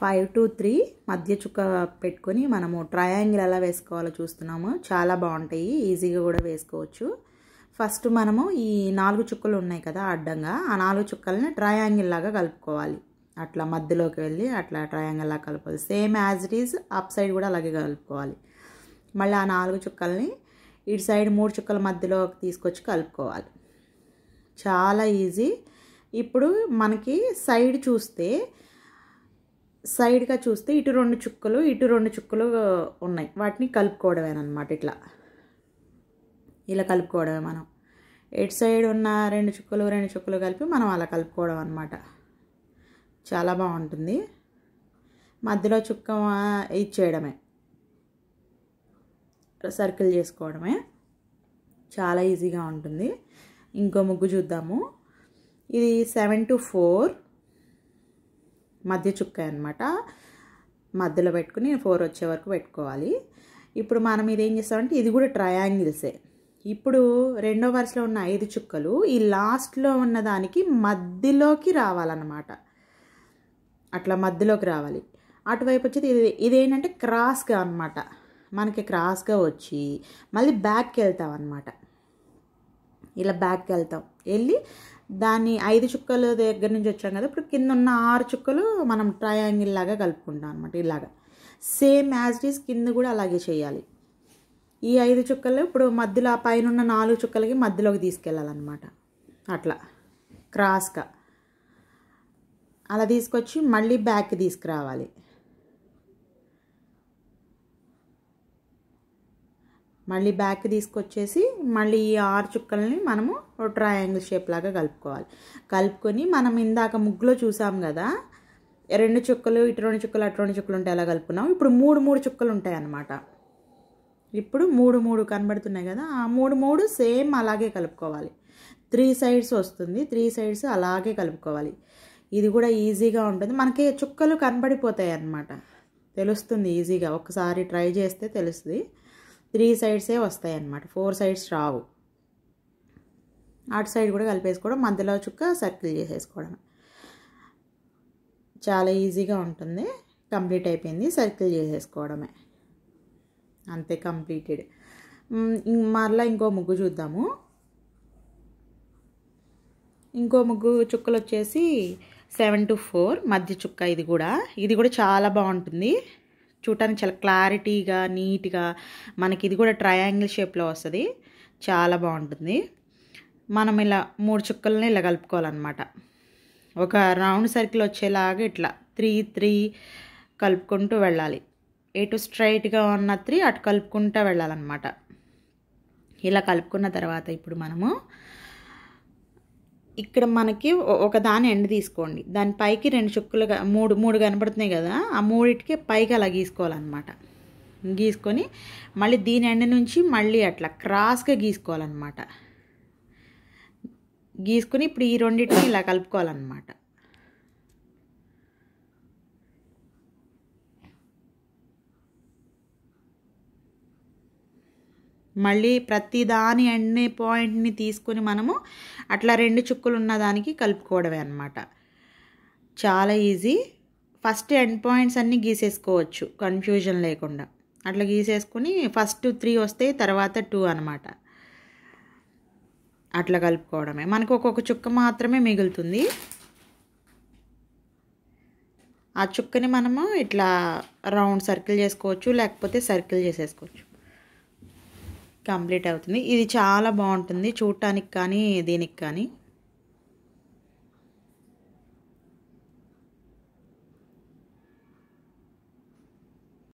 five to three మధ్య చుక్క పెట్టుకొని మనము ట్రయాంగిల్ ఎలా వేసుకోవాలో చూస్తున్నాము చాలా బాగుంటాయి ఈజీగా కూడా వేసుకోవచ్చు ఫస్ట్ మనము ఈ నాలుగు చుక్కలు ఉన్నాయి కదా అడ్డంగా ఆ నాలుగు చుక్కల్ని ట్రయాంగిల్ లాగా కలుపుకోవాలి అట్లా మధ్యలోకి వెళ్ళి అట్లా ట్రయాంగిల్ లాగా కలుపుకోవాలి same as it is up side కూడా అలాగే కలుపుకోవాలి మళ్ళీ ఆ నాలుగు చుక్కల్ని ఇటు సైడ్ మూడు చుక్కల మధ్యలోకి తీసుకొచ్చి కలుపుకోవాలి చాలా ఈజీ ఇప్పుడు మనకి సైడ్ చూస్తే సైడ్గా చూస్తే ఇటు రెండు చుక్కలు ఇటు రెండు చుక్కలు ఉన్నాయి వాటిని కలుపుకోవడమేనమాట ఇట్లా ఇలా కలుపుకోవడమే మనం ఎటు సైడ్ ఉన్న రెండు చుక్కలు రెండు చుక్కలు కలిపి మనం అలా కలుపుకోవడం అనమాట చాలా బాగుంటుంది మధ్యలో చుక్క ఇచ్చేయడమే సర్కిల్ చేసుకోవడమే చాలా ఈజీగా ఉంటుంది ఇంకో ముగ్గు చూద్దాము ఇది సెవెన్ టు ఫోర్ మధ్య చుక్క అనమాట మధ్యలో పెట్టుకుని ఫోర్ వచ్చే వరకు పెట్టుకోవాలి ఇప్పుడు మనం ఇది ఏం చేస్తామంటే ఇది కూడా ట్రయాంగిల్సే ఇప్పుడు రెండో వరుసలో ఉన్న ఐదు చుక్కలు ఈ లాస్ట్లో ఉన్న దానికి మధ్యలోకి రావాలన్నమాట అట్లా మధ్యలోకి రావాలి అటువైపు వచ్చేది ఇది ఇదేంటంటే క్రాస్గా అనమాట మనకి క్రాస్గా వచ్చి మళ్ళీ బ్యాక్కి వెళ్తాం అనమాట ఇలా బ్యాక్కి వెళ్తాం వెళ్ళి దాన్ని ఐదు చుక్కలు దగ్గర నుంచి వచ్చాం కదా ఇప్పుడు కింద ఉన్న ఆరు చుక్కలు మనం ట్రయాంగిల్ లాగా కలుపుకుంటాం అనమాట ఇలాగా సేమ్ యాజ్ ఈస్ కింద కూడా అలాగే చేయాలి ఈ ఐదు చుక్కలు ఇప్పుడు మధ్యలో ఆ పైన ఉన్న నాలుగు చుక్కలకి మధ్యలోకి తీసుకెళ్ళాలన్నమాట అట్లా క్రాస్గా అలా తీసుకొచ్చి మళ్ళీ బ్యాక్ తీసుకురావాలి మళ్ళీ బ్యాక్ తీసుకొచ్చేసి మళ్ళీ ఈ ఆరు చుక్కల్ని మనము ట్రయాంగిల్ షేప్ లాగా కలుపుకోవాలి కలుపుకొని మనం ఇందాక ముగ్గులో చూసాం కదా రెండు చుక్కలు ఇటు రెండు చుక్కలు అటు రెండు చుక్కలు ఉంటాయి అలా కలుపుకున్నాం ఇప్పుడు మూడు మూడు చుక్కలు ఉంటాయి అన్నమాట ఇప్పుడు మూడు మూడు కనబడుతున్నాయి కదా ఆ మూడు మూడు సేమ్ అలాగే కలుపుకోవాలి త్రీ సైడ్స్ వస్తుంది త్రీ సైడ్స్ అలాగే కలుపుకోవాలి ఇది కూడా ఈజీగా ఉంటుంది మనకి చుక్కలు కనబడిపోతాయి అన్నమాట తెలుస్తుంది ఈజీగా ఒకసారి ట్రై చేస్తే తెలుస్తుంది త్రీ సైడ్సే వస్తాయి ఫోర్ సైడ్స్ రావు అటు సైడ్ కూడా కలిపేసుకోవడం మధ్యలో చుక్క సర్కిల్ చేసేసుకోవడం చాలా ఈజీగా ఉంటుంది కంప్లీట్ అయిపోయింది సర్కిల్ చేసేసుకోవడమే అంతే కంప్లీటెడ్ మరలా ఇంకో ముగ్గు చూద్దాము ఇంకో ముగ్గు చుక్కలు వచ్చేసి సెవెన్ టు ఫోర్ మధ్య చుక్క ఇది కూడా ఇది కూడా చాలా బాగుంటుంది చూడటానికి చాలా క్లారిటీగా నీట్గా మనకి ఇది కూడా ట్రయాంగిల్ షేప్లో వస్తుంది చాలా బాగుంటుంది మనం ఇలా మూడు చుక్కలని ఇలా కలుపుకోవాలన్నమాట ఒక రౌండ్ సర్కిల్ వచ్చేలాగా ఇట్లా త్రీ త్రీ కలుపుకుంటూ వెళ్ళాలి ఎటు స్ట్రైట్గా ఉన్న త్రీ అటు కలుపుకుంటూ వెళ్ళాలన్నమాట ఇలా కలుపుకున్న తర్వాత ఇప్పుడు మనము ఇక్కడ మనకి ఒక దాని ఎండ్ తీసుకోండి దాని పైకి రెండు చుక్కలు మూడు మూడు కనబడుతున్నాయి కదా ఆ మూడిటికి పైకి అలా గీసుకోవాలన్నమాట గీసుకొని మళ్ళీ దీని ఎండ్ నుంచి మళ్ళీ అట్లా క్రాస్గా గీసుకోవాలన్నమాట గీసుకొని ఇప్పుడు ఈ రెండింటిని ఇలా కలుపుకోవాలన్నమాట మళ్ళీ ప్రతి దాని అన్ని పాయింట్ని తీసుకుని మనము అట్లా రెండు చుక్కలు ఉన్న దానికి కలుపుకోవడమే అనమాట చాలా ఈజీ ఫస్ట్ ఎండ్ పాయింట్స్ అన్నీ గీసేసుకోవచ్చు కన్ఫ్యూజన్ లేకుండా అట్లా గీసేసుకుని ఫస్ట్ త్రీ వస్తే తర్వాత టూ అనమాట అట్లా కలుపుకోవడమే మనకు ఒక్కొక్క చుక్క మాత్రమే మిగులుతుంది ఆ చుక్కని మనము ఇట్లా రౌండ్ సర్కిల్ చేసుకోవచ్చు లేకపోతే సర్కిల్ చేసేసుకోవచ్చు కంప్లీట్ అవుతుంది ఇది చాలా బాగుంటుంది చూడటానికి కానీ దీనికి కానీ